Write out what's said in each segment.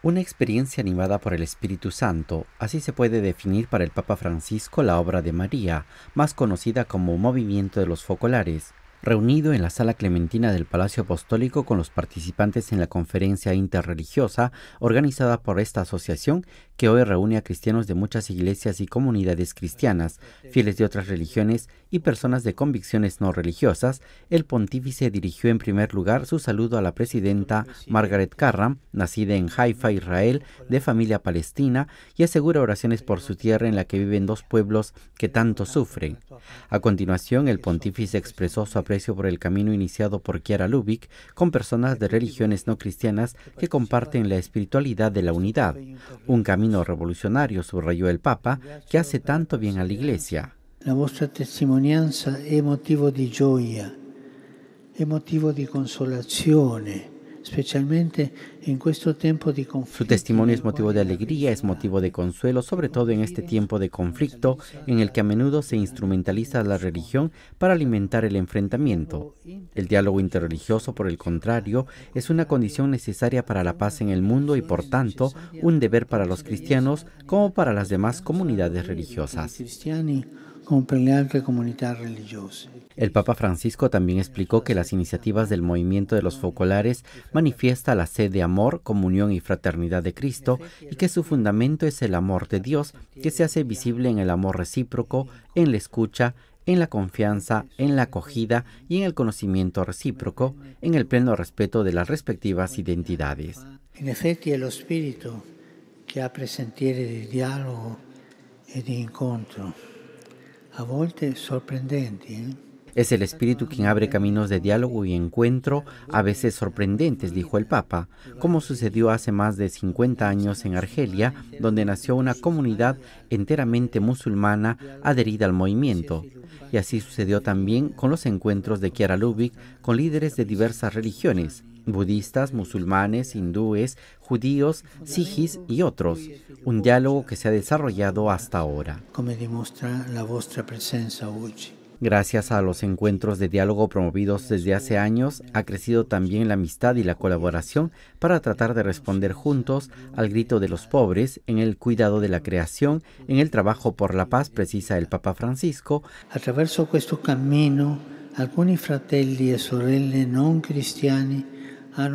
Una experiencia animada por el Espíritu Santo, así se puede definir para el Papa Francisco la obra de María, más conocida como Movimiento de los Focolares, reunido en la sala clementina del Palacio Apostólico con los participantes en la conferencia interreligiosa organizada por esta asociación que hoy reúne a cristianos de muchas iglesias y comunidades cristianas, fieles de otras religiones y personas de convicciones no religiosas, el pontífice dirigió en primer lugar su saludo a la presidenta Margaret Carram, nacida en Haifa, Israel, de familia palestina, y asegura oraciones por su tierra en la que viven dos pueblos que tanto sufren. A continuación, el pontífice expresó su aprecio por el camino iniciado por Kiara Lubick con personas de religiones no cristianas que comparten la espiritualidad de la unidad, un camino revolucionario, subrayó el Papa, que hace tanto bien a la Iglesia. La vuestra testimonianza es motivo de joya, es motivo de consolación, especialmente su testimonio es motivo de alegría, es motivo de consuelo, sobre todo en este tiempo de conflicto en el que a menudo se instrumentaliza la religión para alimentar el enfrentamiento. El diálogo interreligioso, por el contrario, es una condición necesaria para la paz en el mundo y, por tanto, un deber para los cristianos como para las demás comunidades religiosas. El Papa Francisco también explicó que las iniciativas del movimiento de los focolares manifiesta la sed de amor comunión y fraternidad de Cristo y que su fundamento es el amor de Dios que se hace visible en el amor recíproco, en la escucha, en la confianza, en la acogida y en el conocimiento recíproco, en el pleno respeto de las respectivas identidades. En efecto, el espíritu que ha presentado el diálogo y el encuentro, a volte sorprendente, ¿eh? Es el Espíritu quien abre caminos de diálogo y encuentro, a veces sorprendentes, dijo el Papa, como sucedió hace más de 50 años en Argelia, donde nació una comunidad enteramente musulmana adherida al movimiento. Y así sucedió también con los encuentros de Kiara Lubik con líderes de diversas religiones, budistas, musulmanes, hindúes, judíos, sijis y otros, un diálogo que se ha desarrollado hasta ahora. Como demuestra la vuestra presencia hoy. Gracias a los encuentros de diálogo promovidos desde hace años, ha crecido también la amistad y la colaboración para tratar de responder juntos al grito de los pobres, en el cuidado de la creación, en el trabajo por la paz, precisa el Papa Francisco. A través de este camino, algunos fratelli e sorelle non cristiani Ah,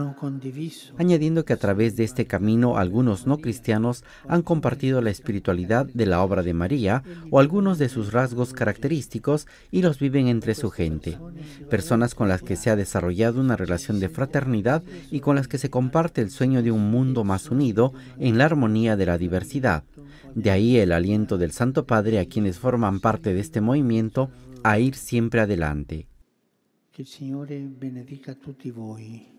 añadiendo que a través de este camino algunos no cristianos han compartido la espiritualidad de la obra de María o algunos de sus rasgos característicos y los viven entre su gente, personas con las que se ha desarrollado una relación de fraternidad y con las que se comparte el sueño de un mundo más unido en la armonía de la diversidad. De ahí el aliento del Santo Padre a quienes forman parte de este movimiento a ir siempre adelante. Señor eh, a